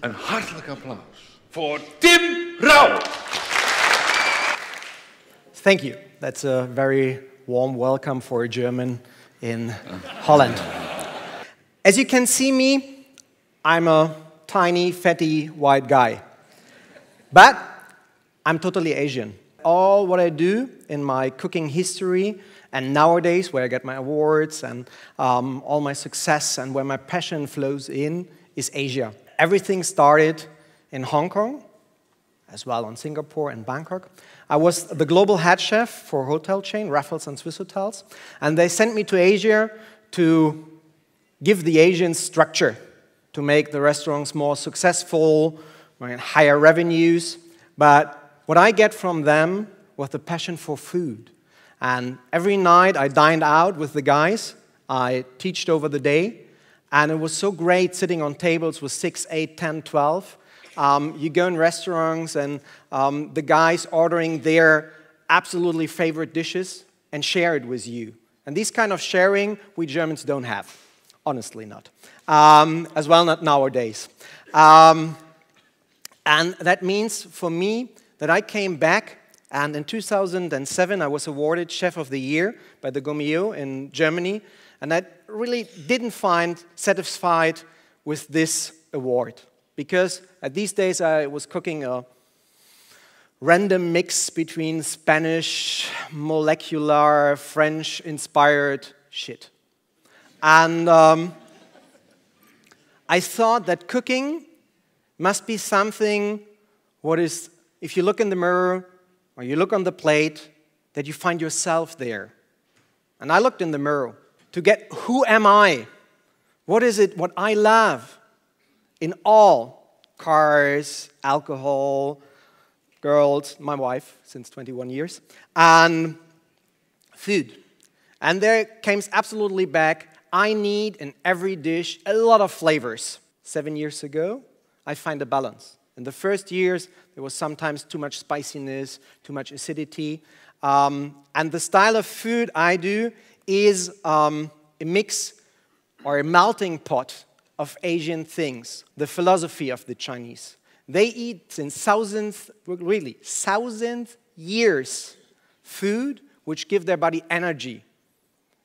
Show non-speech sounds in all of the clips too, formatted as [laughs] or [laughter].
Een hartelijk applaus voor Tim Rauw. Thank you. That's a very warm welcome for a German in Holland. As you can see me, I'm a tiny, fatty, white guy. But I'm totally Asian. All what I do in my cooking history and nowadays, where I get my awards and um, all my success and where my passion flows in, is Asia everything started in Hong Kong, as well on Singapore and Bangkok. I was the global head chef for hotel chain, Raffles and Swiss Hotels, and they sent me to Asia to give the Asians structure to make the restaurants more successful, higher revenues. But what I get from them was the passion for food. And every night I dined out with the guys. I teached over the day. And it was so great sitting on tables with 6, 8, 10, 12. Um, you go in restaurants and um, the guys ordering their absolutely favorite dishes and share it with you. And this kind of sharing, we Germans don't have. Honestly, not. Um, as well, not nowadays. Um, and that means for me that I came back and in 2007 I was awarded Chef of the Year by the Gomio in Germany and I really didn't find satisfied with this award because at these days I was cooking a random mix between Spanish, molecular, French inspired shit. And um, I thought that cooking must be something what is, if you look in the mirror or you look on the plate, that you find yourself there. And I looked in the mirror to get who am I? What is it what I love in all cars, alcohol, girls, my wife since 21 years, and food. And there came absolutely back I need in every dish a lot of flavors. Seven years ago, I find a balance. In the first years, there was sometimes too much spiciness, too much acidity. Um, and the style of food I do is um, a mix or a melting pot of Asian things, the philosophy of the Chinese. They eat in thousands, really, thousands years food which give their body energy.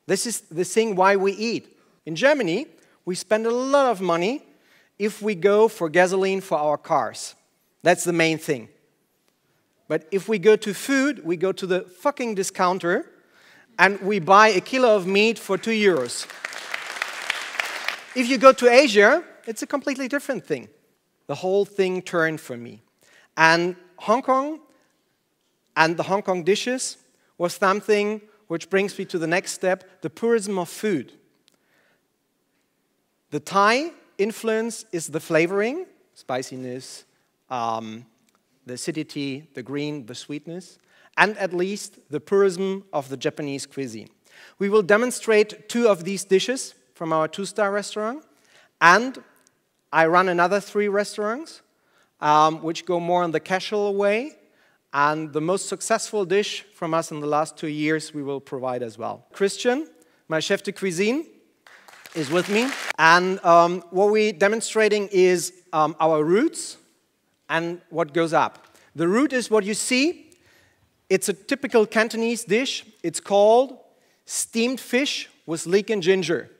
This is the thing why we eat. In Germany, we spend a lot of money if we go for gasoline for our cars. That's the main thing. But if we go to food, we go to the fucking discounter and we buy a kilo of meat for two euros. if you go to Asia, it's a completely different thing. The whole thing turned for me. And Hong Kong and the Hong Kong dishes was something which brings me to the next step the purism of food. The Thai influence is the flavoring, spiciness, um, the acidity, the green, the sweetness, and at least the purism of the Japanese cuisine. We will demonstrate two of these dishes from our two-star restaurant, and I run another three restaurants, um, which go more on the casual way, and the most successful dish from us in the last two years we will provide as well. Christian, my chef de cuisine, is with me. And um, what we're demonstrating is um, our roots, and what goes up. The root is what you see. It's a typical Cantonese dish. It's called steamed fish with leek and ginger.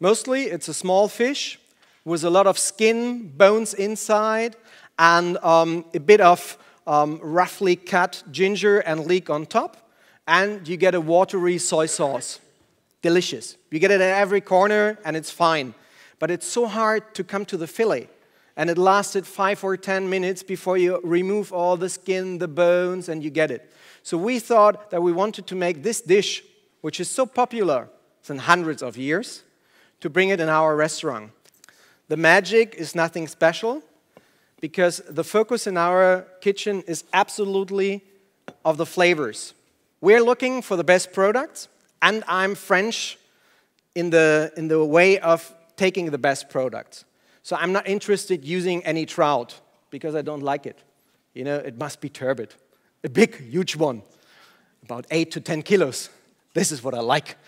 Mostly, it's a small fish with a lot of skin, bones inside, and um, a bit of um, roughly cut ginger and leek on top. And you get a watery soy sauce. Delicious. You get it at every corner, and it's fine. But it's so hard to come to the fillet and it lasted five or 10 minutes before you remove all the skin, the bones, and you get it. So we thought that we wanted to make this dish, which is so popular since hundreds of years, to bring it in our restaurant. The magic is nothing special because the focus in our kitchen is absolutely of the flavors. We're looking for the best products, and I'm French in the, in the way of taking the best products. So I'm not interested using any trout because I don't like it. You know, it must be turbot, a big, huge one, about eight to 10 kilos. This is what I like.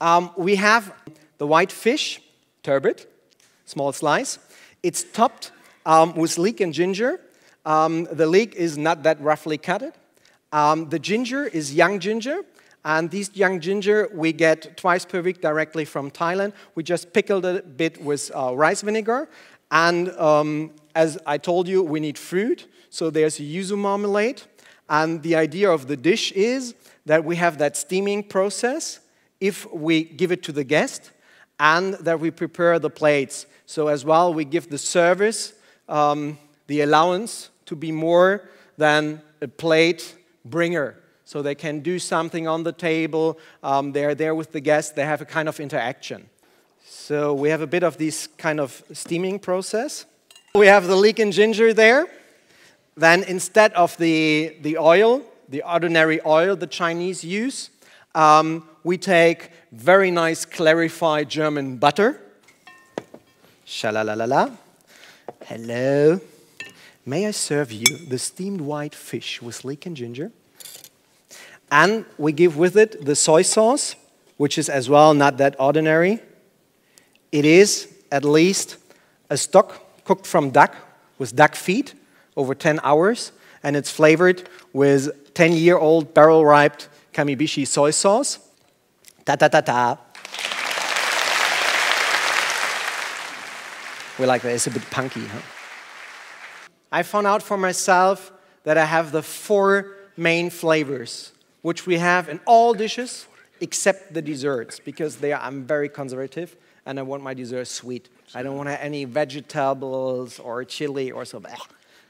Um, we have the white fish, turbot, small slice. It's topped um, with leek and ginger. Um, the leek is not that roughly cutted. Um, the ginger is young ginger. And these young ginger we get twice per week directly from Thailand. We just pickled a bit with uh, rice vinegar. And um, as I told you, we need fruit. So there's yuzu marmalade. And the idea of the dish is that we have that steaming process if we give it to the guest and that we prepare the plates. So as well, we give the service um, the allowance to be more than a plate bringer so they can do something on the table. Um, they're there with the guests, they have a kind of interaction. So we have a bit of this kind of steaming process. We have the leek and ginger there. Then instead of the, the oil, the ordinary oil the Chinese use, um, we take very nice clarified German butter. Shalalalala. Hello. May I serve you the steamed white fish with leek and ginger? And we give with it the soy sauce, which is as well not that ordinary. It is at least a stock cooked from duck with duck feet over 10 hours, and it's flavored with 10 year old barrel ripe Kamibishi soy sauce. Ta ta ta ta. we like that. It's a bit punky, huh? I found out for myself that I have the four main flavors which we have in all dishes except the desserts because they are, I'm very conservative and I want my dessert sweet. I don't want any vegetables or chili or so.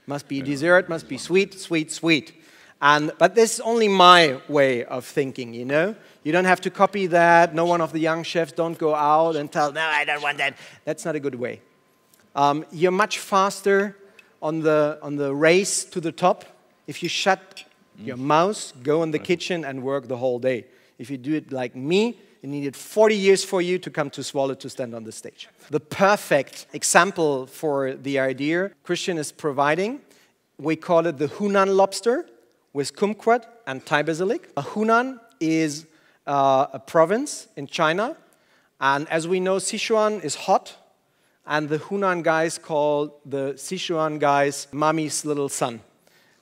Must be dessert, must be sweet, sweet, sweet. And, but this is only my way of thinking, you know? You don't have to copy that. No one of the young chefs don't go out and tell, no, I don't want that. That's not a good way. Um, you're much faster on the, on the race to the top if you shut your mouse, go in the kitchen and work the whole day. If you do it like me, it needed 40 years for you to come to Swallow to stand on the stage. The perfect example for the idea Christian is providing, we call it the Hunan lobster with kumquat and Thai basilic. A Hunan is uh, a province in China, and as we know, Sichuan is hot, and the Hunan guys call the Sichuan guys mommy's little son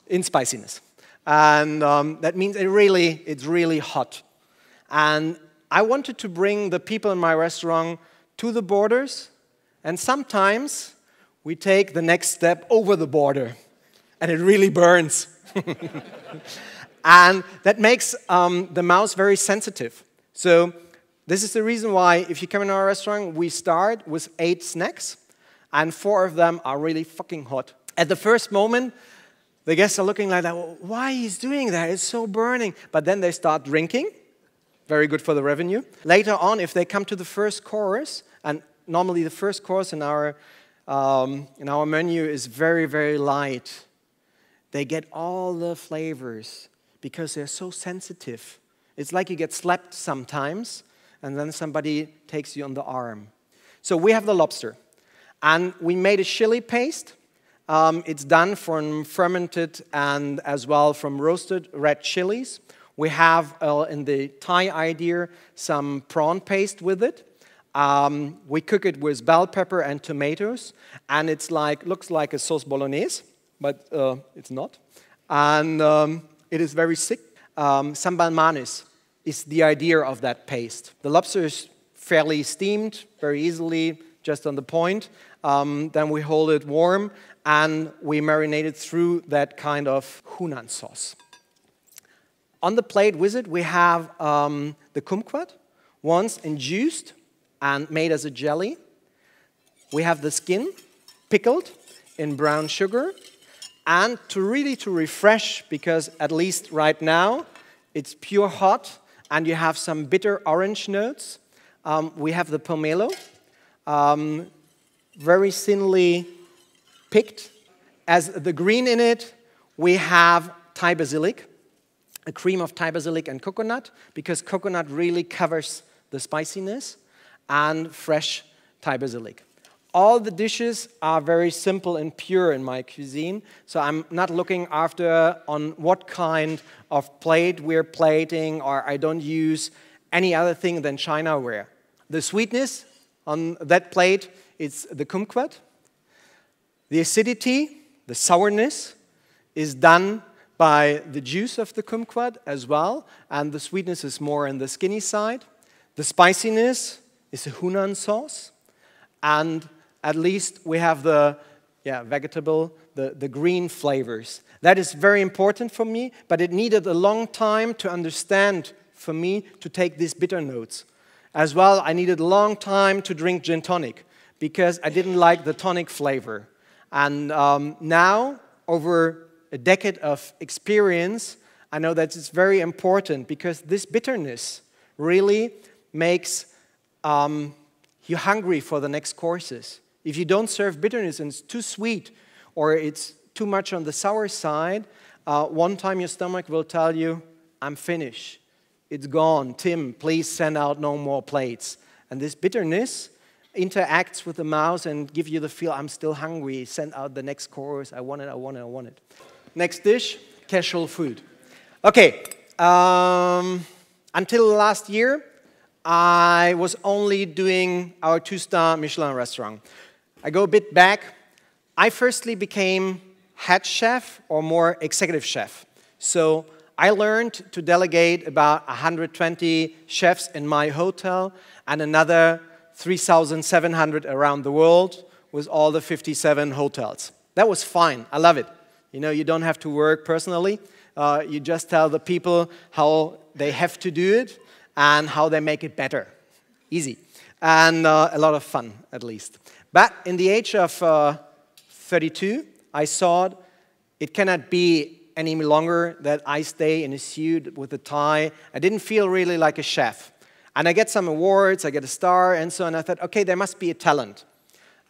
in spiciness and um, that means it really, it's really hot. And I wanted to bring the people in my restaurant to the borders, and sometimes we take the next step over the border, and it really burns. [laughs] and that makes um, the mouse very sensitive. So this is the reason why, if you come in our restaurant, we start with eight snacks, and four of them are really fucking hot. At the first moment, the guests are looking like that. Well, why he's doing that? It's so burning. But then they start drinking. Very good for the revenue. Later on, if they come to the first chorus, and normally the first course in our, um, in our menu is very, very light. They get all the flavors because they're so sensitive. It's like you get slapped sometimes, and then somebody takes you on the arm. So we have the lobster, and we made a chili paste um, it's done from fermented and as well from roasted red chilies. We have uh, in the Thai idea some prawn paste with it. Um, we cook it with bell pepper and tomatoes, and it's like looks like a sauce bolognese, but uh, it's not. And um, it is very thick. Um, sambal manis is the idea of that paste. The lobster is fairly steamed, very easily, just on the point. Um, then we hold it warm and we marinate it through that kind of Hunan sauce. On the plate with it, we have um, the kumquat, once induced and made as a jelly. We have the skin pickled in brown sugar. And to really to refresh, because at least right now, it's pure hot, and you have some bitter orange notes. Um, we have the pomelo, um, very thinly picked. As the green in it, we have Thai basilic, a cream of Thai basilic and coconut, because coconut really covers the spiciness, and fresh Thai basilic. All the dishes are very simple and pure in my cuisine, so I'm not looking after on what kind of plate we're plating, or I don't use any other thing than Chinaware. The sweetness on that plate, it's the kumquat. The acidity, the sourness, is done by the juice of the kumquat as well, and the sweetness is more on the skinny side. The spiciness is a Hunan sauce, and at least we have the yeah, vegetable, the, the green flavors. That is very important for me, but it needed a long time to understand for me to take these bitter notes. As well, I needed a long time to drink gin tonic because I didn't like the tonic flavor. And um, now, over a decade of experience, I know that it's very important because this bitterness really makes um, you hungry for the next courses. If you don't serve bitterness and it's too sweet or it's too much on the sour side, uh, one time your stomach will tell you, I'm finished. It's gone. Tim, please send out no more plates. And this bitterness interacts with the mouth and give you the feel, I'm still hungry. Send out the next course. I want it, I want it, I want it. Next dish, casual food. Okay. Um, until last year, I was only doing our two-star Michelin restaurant. I go a bit back. I firstly became head chef or more executive chef. So I learned to delegate about 120 chefs in my hotel and another 3,700 around the world with all the 57 hotels. That was fine. I love it. You know, you don't have to work personally. Uh, you just tell the people how they have to do it and how they make it better. Easy. And uh, a lot of fun, at least. But in the age of uh, 32, I saw it cannot be any longer that I stay in a suit with a tie. I didn't feel really like a chef. And I get some awards, I get a star, and so on. I thought, okay, there must be a talent.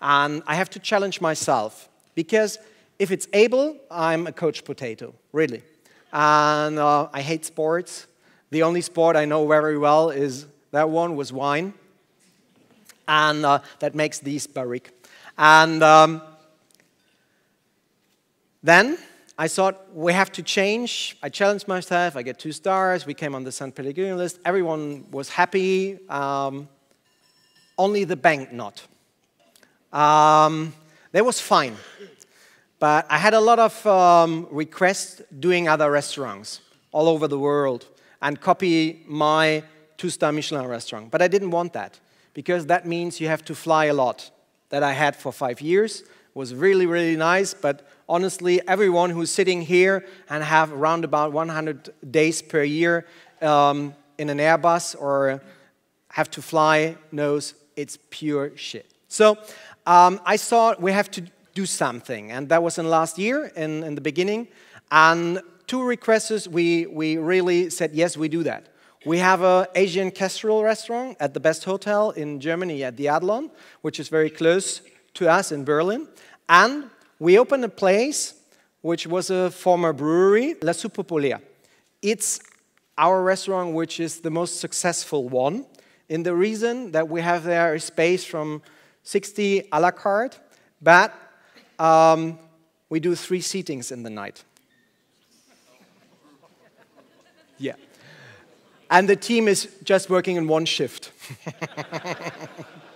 And I have to challenge myself because if it's able, I'm a coach potato, really. And uh, I hate sports. The only sport I know very well is that one was wine. And uh, that makes these barrique. And um, then I thought, we have to change. I challenged myself. I get two stars. We came on the San Pellegrino list. Everyone was happy. Um, only the bank not. Um, that was fine. But I had a lot of um, requests doing other restaurants all over the world and copy my two-star Michelin restaurant. But I didn't want that because that means you have to fly a lot that I had for five years. It was really, really nice, but honestly, everyone who's sitting here and have around about 100 days per year um, in an Airbus or have to fly knows it's pure shit. So um, I thought we have to do something, and that was in last year, in, in the beginning. And two requests, we, we really said, yes, we do that. We have an Asian casserole restaurant at the best hotel in Germany at the Adlon, which is very close to us in Berlin. And we opened a place which was a former brewery, La Superpolia. It's our restaurant which is the most successful one. And the reason that we have there is space from 60 a la carte, but um, we do three seatings in the night. [laughs] Yeah. And the team is just working in one shift.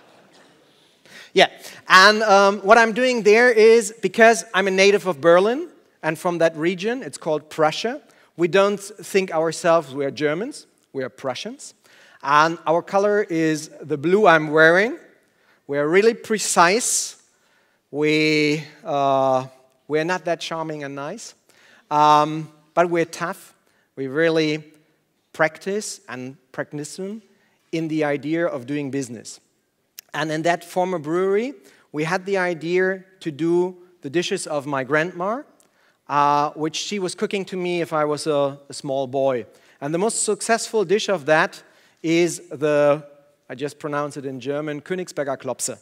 [laughs] yeah. And um, what I'm doing there is because I'm a native of Berlin and from that region, it's called Prussia. We don't think ourselves we are Germans, we are Prussians. And our color is the blue I'm wearing. We are really precise. We, uh, we are not that charming and nice, um, but we're tough. We really practice and practice in the idea of doing business. And in that former brewery, we had the idea to do the dishes of my grandma, uh, which she was cooking to me if I was a, a small boy. And the most successful dish of that is the, I just pronounced it in German, Königsberger Klopse.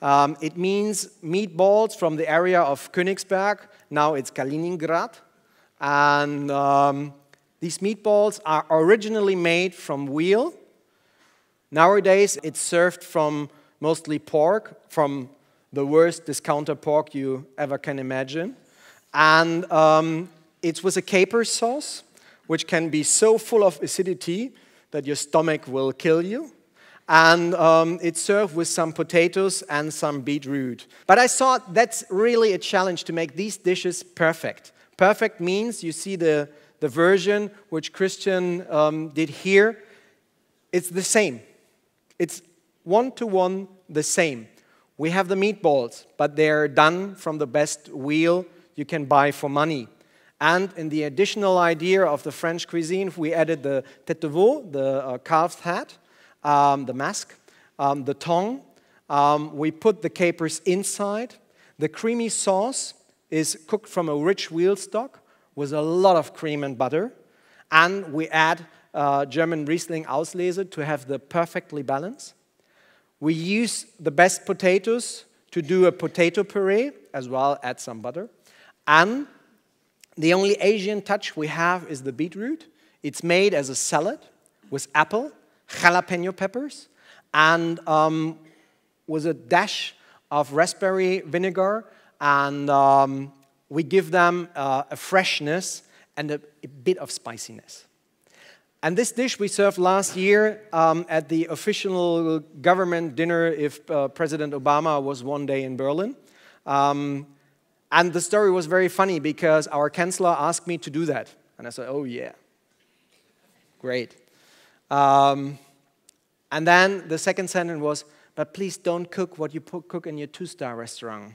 Um, it means meatballs from the area of Königsberg. Now it's Kaliningrad. And um, these meatballs are originally made from wheal. Nowadays, it's served from mostly pork, from the worst discounter pork you ever can imagine. And um, it's with a caper sauce, which can be so full of acidity that your stomach will kill you. And um, it's served with some potatoes and some beetroot. But I thought that's really a challenge to make these dishes perfect. Perfect means you see the, the version which Christian um, did here, it's the same. It's one to one the same. We have the meatballs, but they're done from the best wheel you can buy for money. And in the additional idea of the French cuisine, we added the tête de veau, the uh, calf's head, um, the mask, um, the tongue. Um, we put the capers inside. The creamy sauce is cooked from a rich wheel stock with a lot of cream and butter. And we add uh, German Riesling Auslese to have the perfectly balance. We use the best potatoes to do a potato puree, as well add some butter. And the only Asian touch we have is the beetroot. It's made as a salad with apple, jalapeno peppers, and um, with a dash of raspberry vinegar. And um, we give them uh, a freshness and a, a bit of spiciness. And this dish we served last year um, at the official government dinner if uh, President Obama was one day in Berlin. Um, and the story was very funny because our chancellor asked me to do that. And I said, oh, yeah. Great. Um, and then the second sentence was, but please don't cook what you cook in your two star restaurant.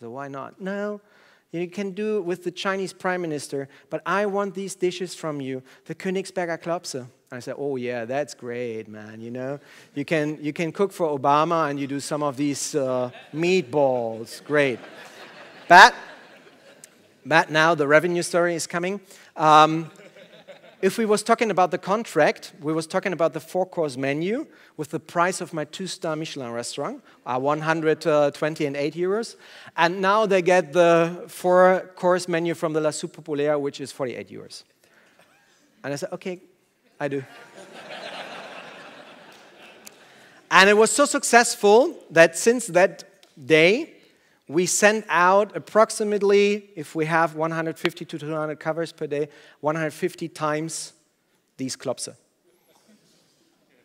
So why not? No, you can do with the Chinese prime minister, but I want these dishes from you, the Königsberger Klopse. I said, oh yeah, that's great, man, you know? You can, you can cook for Obama and you do some of these uh, meatballs, great. But, but now the revenue story is coming. Um, if we was talking about the contract, we was talking about the four-course menu with the price of my two-star Michelin restaurant, uh, 120 uh, and 8 euros. And now they get the four-course menu from the La Soupe Populaire, which is 48 euros. And I said, okay, I do. and it was so successful that since that day, we send out approximately, if we have 150 to 200 covers per day, 150 times these klopse.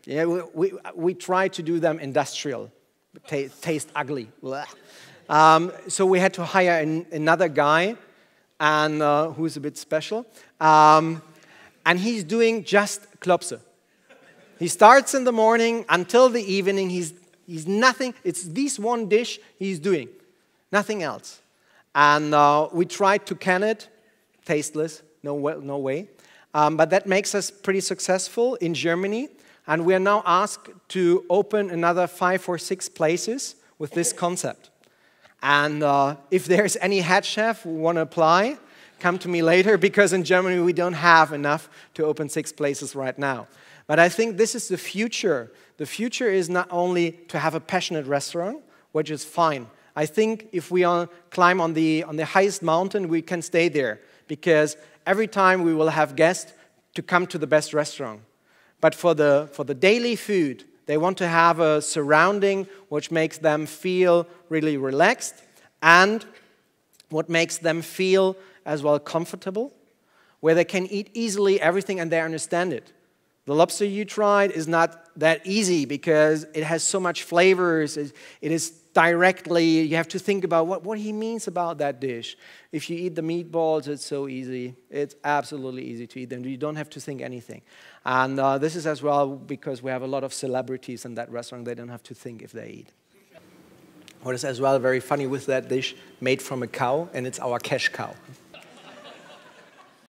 Yeah, we, we, we, try to do them industrial, Ta taste ugly. Um, so we had to hire an, another guy, and uh, who's a bit special, um, and he's doing just klopse. He starts in the morning until the evening. He's he's nothing. It's this one dish he's doing nothing else. And uh, we tried to can it, tasteless, no, no way. Um, but that makes us pretty successful in Germany. And we are now asked to open another five or six places with this concept. And uh, if there's any head chef who want to apply, come to me later [laughs] because in Germany we don't have enough to open six places right now. But I think this is the future. The future is not only to have a passionate restaurant, which is fine, I think if we climb on the, on the highest mountain, we can stay there because every time we will have guests to come to the best restaurant. But for the, for the daily food, they want to have a surrounding which makes them feel really relaxed and what makes them feel as well comfortable, where they can eat easily everything and they understand it. The lobster you tried is not that easy because it has so much flavors. It is directly. You have to think about what, what he means about that dish. If you eat the meatballs, it's so easy. It's absolutely easy to eat them. You don't have to think anything. And uh, this is as well because we have a lot of celebrities in that restaurant. They don't have to think if they eat. What is as well very funny with that dish made from a cow, and it's our cash cow.